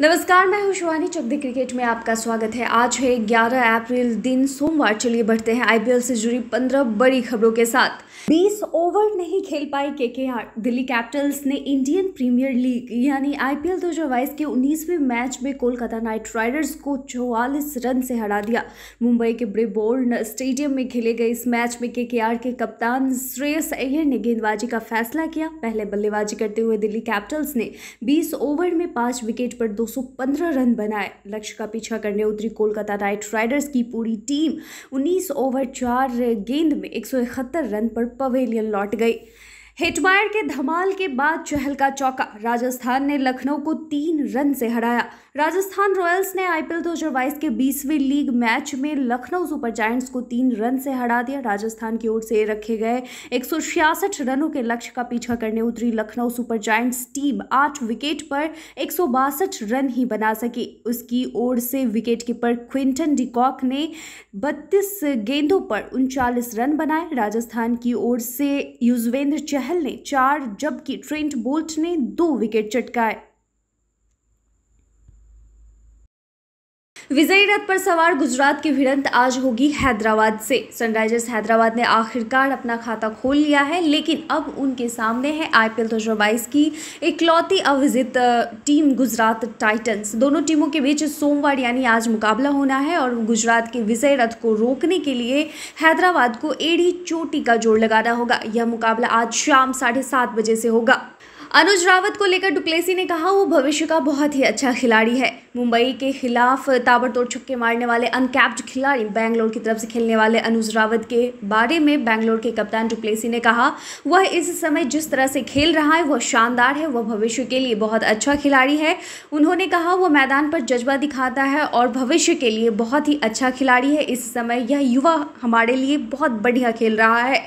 नमस्कार मैं हुशवानी शिवानी चौधरी क्रिकेट में आपका स्वागत है आज है 11 अप्रैल दिन सोमवार चलिए बढ़ते हैं आईपीएल से जुड़ी 15 बड़ी खबरों के साथ बीस ओवर नहीं खेल पाई K K R Delhi Capitals ने इंडियन प्रीमियर लीग यानी आईपीएल 2022 के 19वें मैच में कोलकाता नाइट राइडर्स को चौवालीस रन से हरा दिया मुंबई के ब्रिबोर्न स्टेडियम में खेले गए इस मैच में के के आर के कप्तान श्रेयस अय्यर ने गेंदबाजी का फैसला किया पहले बल्लेबाजी करते हुए दिल्ली कैपिटल्स ने बीस ओवर में पाँच विकेट पर दो रन बनाए लक्ष्य का पीछा करने उतरी कोलकाता नाइट राइडर्स की पूरी टीम उन्नीस ओवर चार गेंद में एक रन पर पवेलियन लौट गई हिटमायर के धमाल के बाद चहल का चौका राजस्थान ने लखनऊ को तीन रन से हराया राजस्थान रॉयल्स ने आईपीएल 2022 के 20वें लीग मैच में लखनऊ सुपर जायंट्स को तीन रन से हरा दिया राजस्थान की ओर से रखे गए एक रनों के लक्ष्य का पीछा करने उतरी लखनऊ सुपर जायंट्स टीम आठ विकेट पर एक रन ही बना सकी उसकी ओर से विकेट कीपर क्विंटन डिकॉक ने बत्तीस गेंदों पर उनचालीस रन बनाए राजस्थान की ओर से युजवेंद्र चहल ने चार जबकि ट्रेंट बोल्ट ने दो विकेट चटकाए विजय रथ पर सवार गुजरात की भिड़ंत आज होगी हैदराबाद से सनराइजर्स हैदराबाद ने आखिरकार अपना खाता खोल लिया है लेकिन अब उनके सामने है आईपीएल दो की इकलौती अविजित टीम गुजरात टाइटंस दोनों टीमों के बीच सोमवार यानी आज मुकाबला होना है और गुजरात के विजय रथ को रोकने के लिए हैदराबाद को एड़ी चोटी का जोड़ लगाना होगा यह मुकाबला आज शाम साढ़े सात बजे से होगा अनुज रावत को लेकर डुप्लेसी ने कहा वो भविष्य का बहुत ही अच्छा खिलाड़ी है मुंबई के खिलाफ ताबड़तोड़ छक्के मारने वाले अनकैप्ड खिलाड़ी बैंगलोर की तरफ से खेलने वाले अनुज रावत के बारे में बैंगलोर के कप्तान डुप्लेसी ने कहा वह इस समय जिस तरह से खेल रहा है वह शानदार है वह भविष्य के लिए बहुत अच्छा खिलाड़ी है उन्होंने कहा वह मैदान पर जज्बा दिखाता है और भविष्य के लिए बहुत ही अच्छा खिलाड़ी है इस समय यह युवा हमारे लिए बहुत बढ़िया खेल रहा है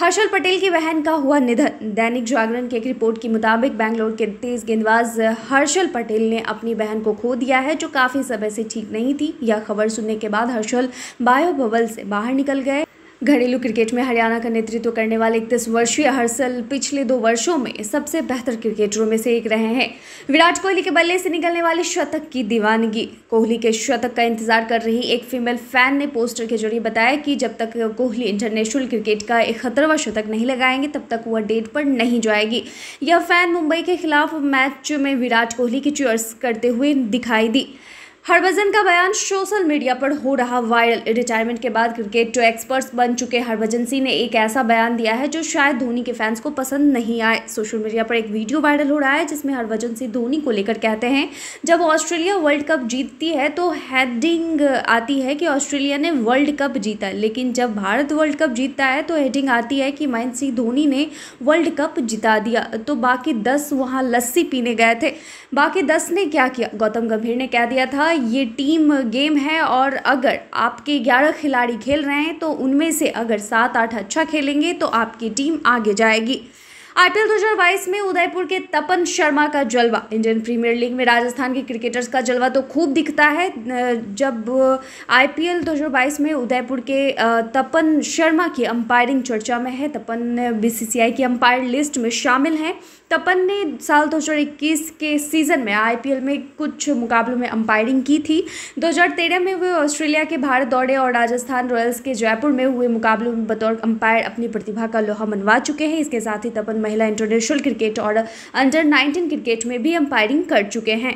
हर्षल पटेल की बहन का हुआ निधन दैनिक जागरण की एक रिपोर्ट के मुताबिक बैंगलोर के तेज गेंदबाज हर्षल पटेल ने अपनी बहन को खो दिया है जो काफ़ी समय से ठीक नहीं थी यह खबर सुनने के बाद हर्षल बायो भवल से बाहर निकल गए घरेलू क्रिकेट में हरियाणा का नेतृत्व करने वाले इकतीस वर्षीय हर्षल पिछले दो वर्षों में सबसे बेहतर क्रिकेटरों में से एक रहे हैं विराट कोहली के बल्ले से निकलने वाले शतक की दीवानगी कोहली के शतक का इंतजार कर रही एक फीमेल फैन ने पोस्टर के जरिए बताया कि जब तक कोहली इंटरनेशनल क्रिकेट का एक खतरवा शतक नहीं लगाएंगे तब तक वह डेट पर नहीं जाएगी यह फैन मुंबई के खिलाफ मैच में विराट कोहली की चुअर्स करते हुए दिखाई दी हरभजन का बयान सोशल मीडिया पर हो रहा वायरल रिटायरमेंट के बाद क्रिकेट जो एक्सपर्ट्स बन चुके हरभजन सिंह ने एक ऐसा बयान दिया है जो शायद धोनी के फैंस को पसंद नहीं आए सोशल मीडिया पर एक वीडियो वायरल हो रहा है जिसमें हरभजन सिंह धोनी को लेकर कहते हैं जब ऑस्ट्रेलिया वर्ल्ड कप जीतती है तो हेडिंग आती है कि ऑस्ट्रेलिया ने वर्ल्ड कप जीता लेकिन जब भारत वर्ल्ड कप जीतता है तो हेडिंग आती है कि महेंद्र सिंह धोनी ने वर्ल्ड कप जिता दिया तो बाकी दस वहाँ लस्सी पीने गए थे बाकी दस ने क्या किया गौतम गंभीर ने कह दिया था ये टीम गेम है और अगर आपके 11 खिलाड़ी खेल रहे हैं तो उनमें से अगर सात आठ अच्छा खेलेंगे तो आपकी टीम आगे जाएगी आईपीएल 2022 में उदयपुर के तपन शर्मा का जलवा इंडियन प्रीमियर लीग में राजस्थान के क्रिकेटर्स का जलवा तो खूब दिखता है जब आईपीएल 2022 में उदयपुर के तपन शर्मा की अंपायरिंग चर्चा में है तपन बीसीसीआई की अंपायर लिस्ट में शामिल हैं तपन ने साल 2021 के सीज़न में आईपीएल में कुछ मुकाबलों में अंपायरिंग की थी 2013 में वे ऑस्ट्रेलिया के भारत दौड़े और राजस्थान रॉयल्स के जयपुर में हुए मुकाबलों में बतौर अंपायर अपनी प्रतिभा का लोहा मनवा चुके हैं इसके साथ ही तपन महिला इंटरनेशनल क्रिकेट और अंडर नाइनटीन क्रिकेट में भी अंपायरिंग कर चुके हैं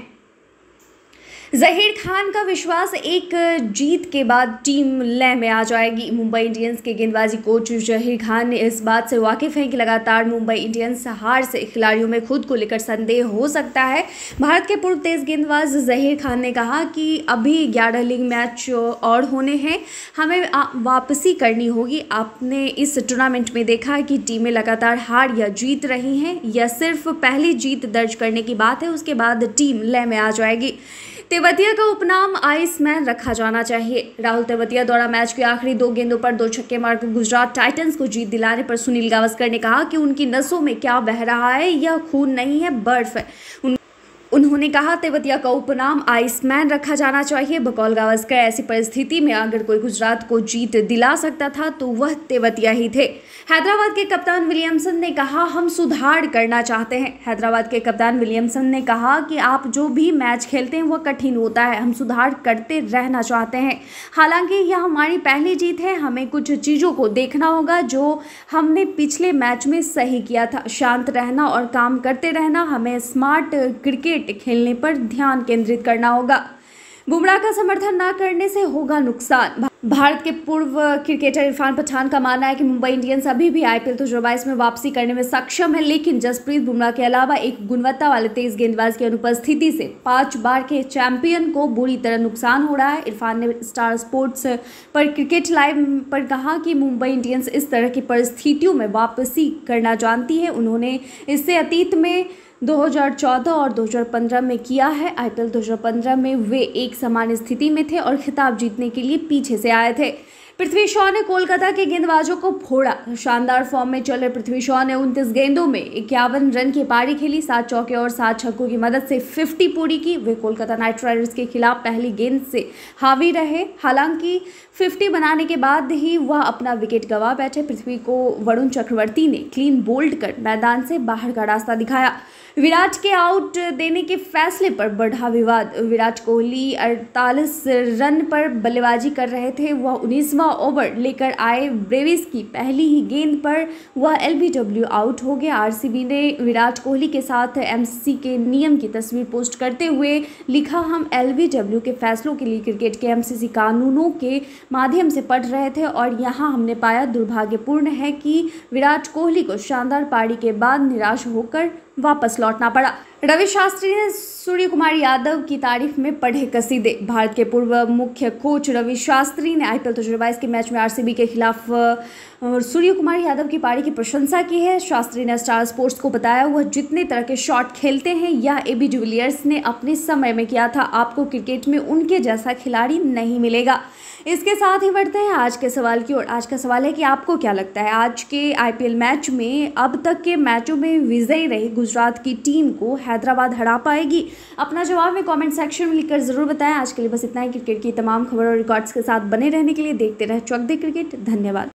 जहीर खान का विश्वास एक जीत के बाद टीम लय में आ जाएगी मुंबई इंडियंस के गेंदबाजी कोच जहीर खान ने इस बात से वाकिफ हैं कि लगातार मुंबई इंडियंस हार से खिलाड़ियों में खुद को लेकर संदेह हो सकता है भारत के पूर्व तेज गेंदबाज जहीर खान ने कहा कि अभी ग्यारह लीग मैच और होने हैं हमें वापसी करनी होगी आपने इस टूर्नामेंट में देखा कि टीमें लगातार हार या जीत रही हैं या सिर्फ पहली जीत दर्ज करने की बात है उसके बाद टीम लय में आ जाएगी तेवतिया का उपनाम आइस मैन रखा जाना चाहिए राहुल तेवतिया द्वारा मैच के आखिरी दो गेंदों पर दो छक्के मारकर गुजरात टाइटंस को जीत दिलाने पर सुनील गावस्कर ने कहा कि उनकी नसों में क्या बह रहा है यह खून नहीं है बर्फ है उन्होंने कहा तेवतिया का उपनाम आइसमैन रखा जाना चाहिए बकौल गावस्कर ऐसी परिस्थिति में अगर कोई गुजरात को जीत दिला सकता था तो वह तेवतिया ही थे हैदराबाद के कप्तान विलियमसन ने कहा हम सुधार करना चाहते हैं हैदराबाद के कप्तान विलियमसन ने कहा कि आप जो भी मैच खेलते हैं वह कठिन होता है हम सुधार करते रहना चाहते हैं हालांकि यह हमारी पहली जीत है हमें कुछ चीज़ों को देखना होगा जो हमने पिछले मैच में सही किया था शांत रहना और काम करते रहना हमें स्मार्ट क्रिकेट क्रिकेट खेलने पर ध्यान केंद्रित करना होगा बुमराह का समर्थन न करने से होगा नुकसान भारत के पूर्व क्रिकेटर इरफान पठान का मानना है कि मुंबई इंडियंस अभी भी आईपीएल दो हज़ार में वापसी करने में सक्षम है लेकिन जसप्रीत बुमराह के अलावा एक गुणवत्ता वाले तेज गेंदबाज की अनुपस्थिति से पांच बार के चैंपियन को बुरी तरह नुकसान हो रहा है इरफान ने स्टार स्पोर्ट्स पर क्रिकेट लाइव पर कहा कि मुंबई इंडियंस इस तरह की परिस्थितियों में वापसी करना जानती है उन्होंने इससे अतीत में 2014 और 2015 में किया है आईपीएल 2015 में वे एक समान स्थिति में थे और खिताब जीतने के लिए पीछे से आए थे पृथ्वी शॉ ने कोलकाता के गेंदबाजों को फोड़ा शानदार फॉर्म में चले पृथ्वी शॉ ने उनतीस गेंदों में इक्यावन रन की पारी खेली सात चौके और सात छक्कों की मदद से 50 पूरी की वे कोलकाता नाइट राइडर्स के खिलाफ पहली गेंद से हावी रहे हालांकि 50 बनाने के बाद ही वह अपना विकेट गंवा बैठे पृथ्वी को वरुण चक्रवर्ती ने क्लीन बोल्ड कर मैदान से बाहर का रास्ता दिखाया विराट के आउट देने के फैसले पर बढ़ा विवाद विराट कोहली अड़तालीस रन पर बल्लेबाजी कर रहे थे वह उन्नीसवां ओवर लेकर आए ब्रेविस की पहली ही गेंद पर वह एल आउट हो गया आरसीबी ने विराट कोहली के साथ एमसी के नियम की तस्वीर पोस्ट करते हुए लिखा हम एल के फैसलों के लिए क्रिकेट के एम कानूनों के माध्यम से पढ़ रहे थे और यहाँ हमने पाया दुर्भाग्यपूर्ण है कि विराट कोहली को शानदार पारी के बाद निराश होकर वापस लौटना पड़ा रवि शास्त्री ने सूर्य कुमार यादव की तारीफ में पढ़े कसीदे भारत के पूर्व मुख्य कोच रवि शास्त्री ने आईपीएल पी एल के मैच में आरसीबी के खिलाफ सूर्य कुमार यादव की पारी की प्रशंसा की है शास्त्री ने स्टार स्पोर्ट्स को बताया वह जितने तरह के शॉट खेलते हैं या ए बी जुविलियर्स ने अपने समय में किया था आपको क्रिकेट में उनके जैसा खिलाड़ी नहीं मिलेगा इसके साथ ही बढ़ते हैं आज के सवाल की ओर आज का सवाल है कि आपको क्या लगता है आज के आईपीएल मैच में अब तक के मैचों में विजयी रही गुजरात की टीम को है हैदराबाद हरा पाएगी अपना जवाब में कॉमेंट सेक्शन में लिखकर ज़रूर बताएं आज के लिए बस इतना ही क्रिकेट की तमाम खबरों और रिकॉर्ड्स के साथ बने रहने के लिए देखते रहे चौक दे क्रिकेट धन्यवाद